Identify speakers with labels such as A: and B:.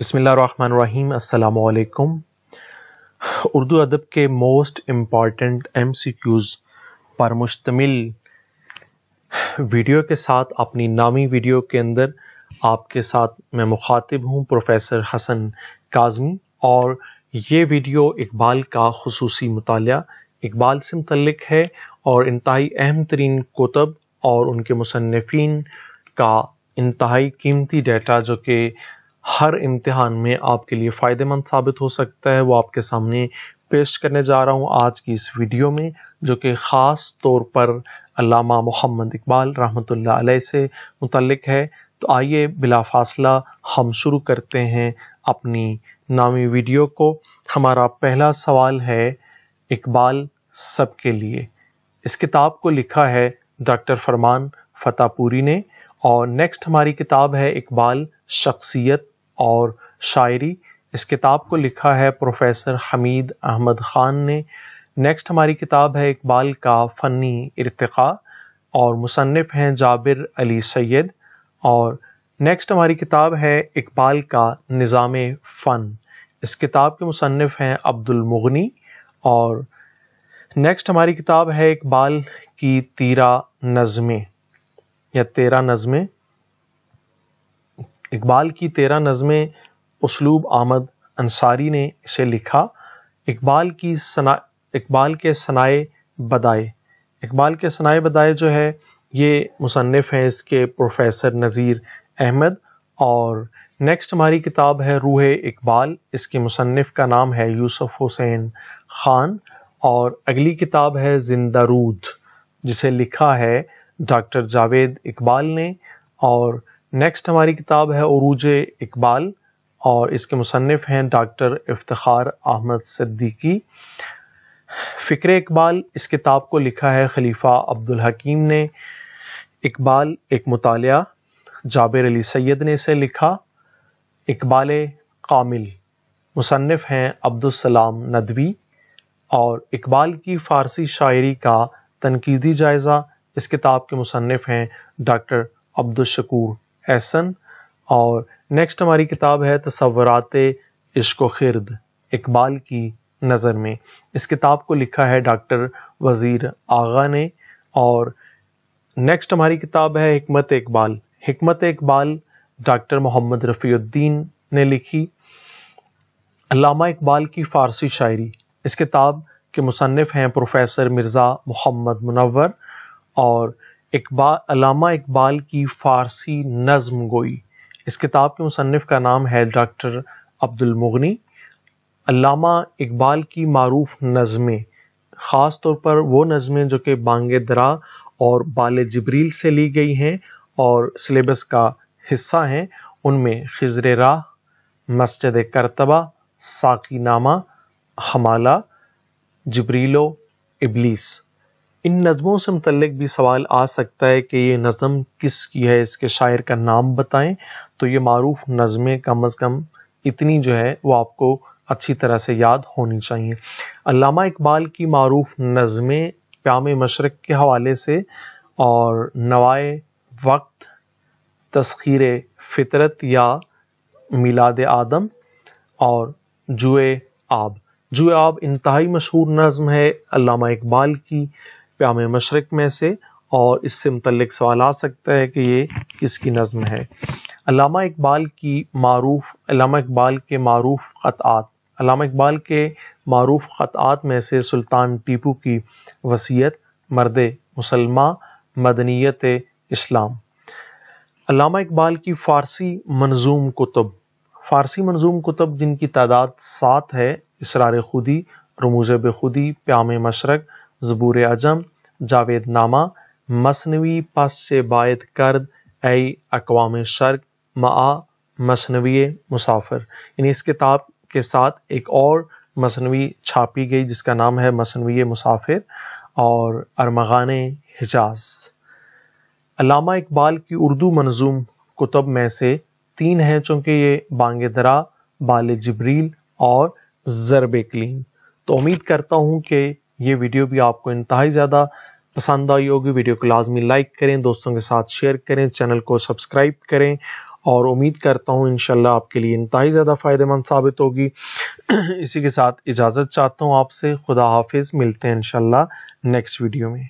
A: बसमीम अल्लाम उर्दू अदब के most important M C Qs पर मुश्तमिल वीडियो के साथ अपनी नामी वीडियो के अंदर आपके साथ मैं मुखातिब हूँ प्रोफेसर हसन काजमी और ये वीडियो इकबाल का खसूस मताल इकबाल से मुतलक है और इंतहाई अहम तरीन कोतब और उनके मुसनफ़ीन का इंतहाई कीमती डेटा जो कि हर इम्तिहान में आपके लिए फ़ायदेमंद साबित हो सकता है वो आपके सामने पेश करने जा रहा हूँ आज की इस वीडियो में जो कि ख़ास तौर पर अलामा मोहम्मद इकबाल रहमत लाई से मुतलक है तो आइए बिला फासला हम शुरू करते हैं अपनी नामी वीडियो को हमारा पहला सवाल है इकबाल सबके लिए इस किताब को लिखा है डॉक्टर फरमान फतापुरी ने और नेक्स्ट हमारी किताब है इकबाल शख्सियत और शायरी इस किताब को लिखा है प्रोफेसर हमीद अहमद ख़ान ने नेक्स्ट हमारी किताब है इकबाल का फ़नी इरतक़ा और मुसनफ़ हैं जाबिर अली सैद और नेक्स्ट हमारी किताब है इकबाल का निज़ाम फ़न इस किताब के मुसनफ़ हैं अब्दुल मुगनी और नेक्स्ट हमारी किताब है इकबाल की तीरा नज़में या तेरह नज़में इकबाल की तेरह नज़में उसलूब आमद अंसारी ने इसे लिखा इकबाल की सना इकबाल के सनाए बदाए इकबाल के सनाए बदाए जो है ये मुसनफ़ हैं इसके प्रोफेसर नज़ीर अहमद और नेक्स्ट हमारी किताब है रूह इकबाल इसके मुसनफ़ का नाम है यूसुफ हुसैन ख़ान और अगली किताब है जिंदा रूद जिसे लिखा है डॉक्टर जावेद इकबाल ने और नेक्स्ट हमारी किताब है उरूज इकबाल और इसके मुसनफ़ हैं डॉक्टर इफ्तार अहमद सद्दीकी फ़िक्र इकबाल इस किताब को लिखा है खलीफा अब्दुल हकीम ने इकबाल एक मुताल जाबिर अली सैद ने इसे लिखा इकबाल कामिल मुसनफ़ हैं अब्दुलसलाम नदवी और इकबाल की फ़ारसी शायरी का तनकीदी जायज़ा इस किताब के मुसनफ़ हैं डॉक्टर अब्दुलशकूर एहसन और नेक्स्ट हमारी किताब है तस्वरत इश्को खिरद इकबाल की नज़र में इस किताब को लिखा है डॉक्टर वज़ीर आगा ने और नेक्स्ट हमारी किताब है हमत इकबाल हमत इकबाल डॉक्टर मोहम्मद रफ़ीद्दीन ने लिखी अलामा इकबाल की फ़ारसी शायरी इस किताब के मुसनफ़ हैं प्रोफेसर मिर्ज़ा मोहम्मद मुनवर और इकबाल अलामा इकबाल की फ़ारसी नज़म गोई इस किताब के मुसनफ़ का नाम है डॉक्टर अब्दुलमगनी अलामा इकबाल की मरूफ नज़में ख़ास तौर पर वो नज़में जो कि बांग दरा और बाल जबरील से ली गई हैं और सिलेबस का हिस्सा हैं उनमें खजर राह मस्जिद करतबा साकी नामा हमाला जबरीलो इबलीस इन नज़मों से मतलब भी सवाल आ सकता है कि ये नज़म किस की है इसके शायर का नाम बताएं तो ये मरूफ नज़में कम अज़ कम इतनी जो है वो आपको अच्छी तरह से याद होनी चाहिए अलामा इकबाल की मरूफ नज़में प्याम मशरक़ के हवाले से और नवाए वक्त तस्खीर फितरत या मिलाद आदम और जुए आब जुए आब इंतहाई मशहूर नज़म है अलामा इकबाल की प्याम मशरक में से और इससे मतलब सवाल आ सकता है कि ये किसकी नज़म है अलामा इकबाल की मरूफ अलामा इकबाल के मरूफ ख़तात अलामा इकबाल के मरूफ ख़तात में से सुल्तान टीपू की वसीयत मर्द मुसलमा मदनीत इस्लाम अलामा इकबाल की फ़ारसी मंजूम कुतब फ़ारसी मंजूम कुतब जिनकी तादाद सात है इसरार खुदी रमूज बेखुदी प्याम मशरक जबूर अजम नामा मसनवी पास से बायद कर्द ए अकवाम शर्क मा मसनवी मुसाफिर यानी इस किताब के साथ एक और मसनवी छापी गई जिसका नाम है मसनवी मुसाफिर और अरमगान हिजाज अलामा इकबाल की उर्दू मंजूम कुतब में से तीन हैं चूंकि ये बांग दरा बाल जबरील और ज़रब क्लीन तो उम्मीद करता हूँ कि ये वीडियो भी आपको इंतहा ज़्यादा पसंद आई होगी वीडियो को लाजमी लाइक करें दोस्तों के साथ शेयर करें चैनल को सब्सक्राइब करें और उम्मीद करता हूँ इनशाला आपके लिए इंतहा ज़्यादा फ़ायदेमंद साबित होगी इसी के साथ इजाज़त चाहता हूँ आपसे खुदा हाफिज़ मिलते हैं इनशाला नेक्स्ट वीडियो में